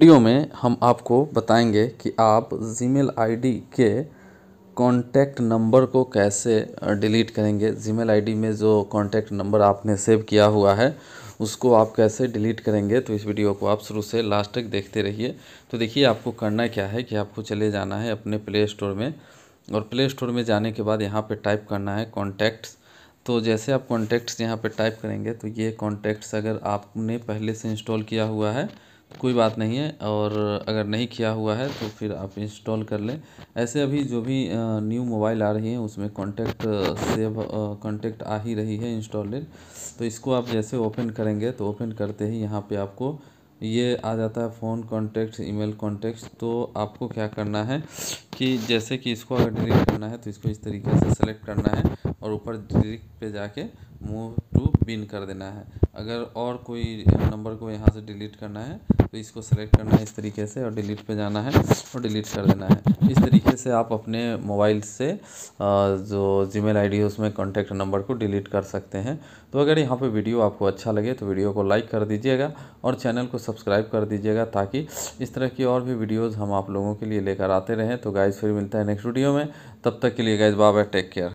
video में हम आपको बताएंगे कि आप जीमेल आईडी के कॉन्टैक्ट नंबर को कैसे डिलीट करेंगे जीमेल आईडी में जो कॉन्टैक्ट नंबर आपने सेव किया हुआ है उसको आप कैसे डिलीट करेंगे तो इस वीडियो को आप शुरू से लास्ट तक देखते रहिए तो देखिए आपको करना क्या है कि आपको चले जाना है अपने प्ले स्टोर में और प्ले स्टोर में जाने के बाद यहाँ पर टाइप करना है कॉन्टैक्ट्स तो जैसे आप कॉन्टैक्ट्स यहाँ पर टाइप करेंगे तो ये कॉन्टैक्ट्स अगर आपने पहले से इंस्टॉल किया हुआ है कोई बात नहीं है और अगर नहीं किया हुआ है तो फिर आप इंस्टॉल कर लें ऐसे अभी जो भी न्यू मोबाइल आ रही है उसमें कॉन्टैक्ट सेव कॉन्टैक्ट आ ही रही है इंस्टॉलेड तो इसको आप जैसे ओपन करेंगे तो ओपन करते ही यहाँ पे आपको ये आ जाता है फ़ोन कॉन्टैक्ट ईमेल कॉन्टैक्ट तो आपको क्या करना है कि जैसे कि इसको अगर डिलीट करना है तो इसको इस तरीके से सेलेक्ट करना है और ऊपर डिलीट पे जाके मूव टू बिन कर देना है अगर और कोई नंबर को यहाँ से डिलीट करना है तो इसको सेलेक्ट करना है इस तरीके से और डिलीट पे जाना है और डिलीट कर देना है इस तरीके से आप अपने मोबाइल से जो जी मेल आई है उसमें कॉन्टैक्ट नंबर को डिलीट कर सकते हैं तो अगर यहाँ पे वीडियो आपको अच्छा लगे तो वीडियो को लाइक कर दीजिएगा और चैनल को सब्सक्राइब कर दीजिएगा ताकि इस तरह की और भी वीडियोज़ हम आप लोगों के लिए लेकर आते रहें तो गाय गाइज फिर मिलता है नेक्स्ट वीडियो में तब तक के लिए गाइज बाय टेक केयर